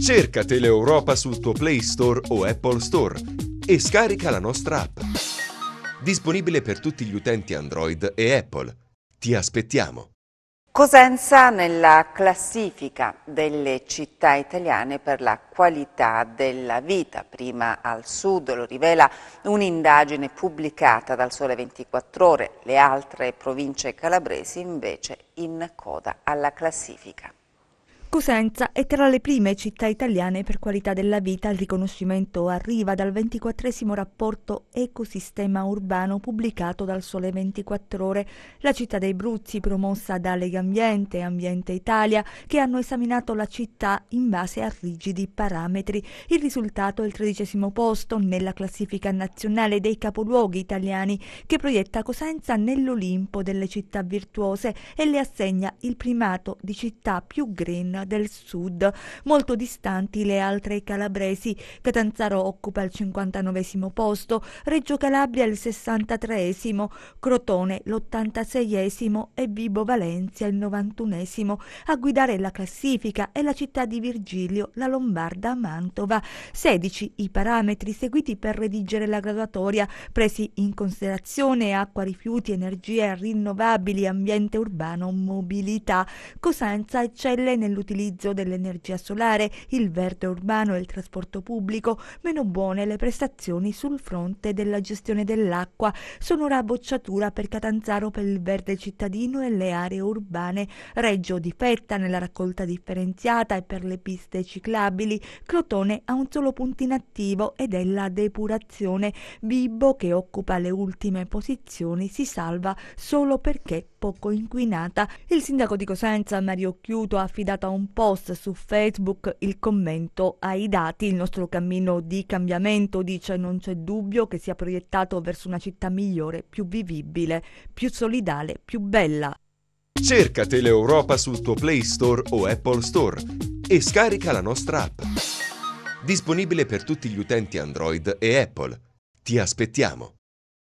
Cerca Teleeuropa sul tuo Play Store o Apple Store e scarica la nostra app. Disponibile per tutti gli utenti Android e Apple. Ti aspettiamo. Cosenza nella classifica delle città italiane per la qualità della vita, prima al sud, lo rivela un'indagine pubblicata dal Sole 24 Ore, le altre province calabresi invece in coda alla classifica. Cosenza è tra le prime città italiane per qualità della vita. Il riconoscimento arriva dal 24 rapporto Ecosistema Urbano pubblicato dal Sole 24 Ore. La città dei Bruzzi, promossa da Lega Ambiente e Ambiente Italia, che hanno esaminato la città in base a rigidi parametri. Il risultato è il tredicesimo posto nella classifica nazionale dei capoluoghi italiani, che proietta Cosenza nell'Olimpo delle città virtuose e le assegna il primato di città più green del sud, molto distanti le altre calabresi. Catanzaro occupa il 59 posto, Reggio Calabria il 63 Crotone l'86 e Vibo Valencia il 91 A guidare la classifica è la città di Virgilio, la Lombarda Mantova. 16 i parametri seguiti per redigere la graduatoria, presi in considerazione acqua, rifiuti, energie rinnovabili, ambiente urbano, mobilità. Cosenza eccelle nell'utilizzo l'utilizzo dell'energia solare, il verde urbano e il trasporto pubblico, meno buone le prestazioni sul fronte della gestione dell'acqua, sonora bocciatura per Catanzaro per il verde cittadino e le aree urbane, Reggio difetta nella raccolta differenziata e per le piste ciclabili, Crotone ha un solo punto inattivo ed è la depurazione, Bibbo che occupa le ultime posizioni si salva solo perché poco inquinata. Il sindaco di Cosenza Mario Chiuto ha affidato a un post su Facebook il commento ai dati. Il nostro cammino di cambiamento dice non c'è dubbio che sia proiettato verso una città migliore, più vivibile, più solidale, più bella. Cerca Teleeuropa sul tuo Play Store o Apple Store e scarica la nostra app. Disponibile per tutti gli utenti Android e Apple. Ti aspettiamo!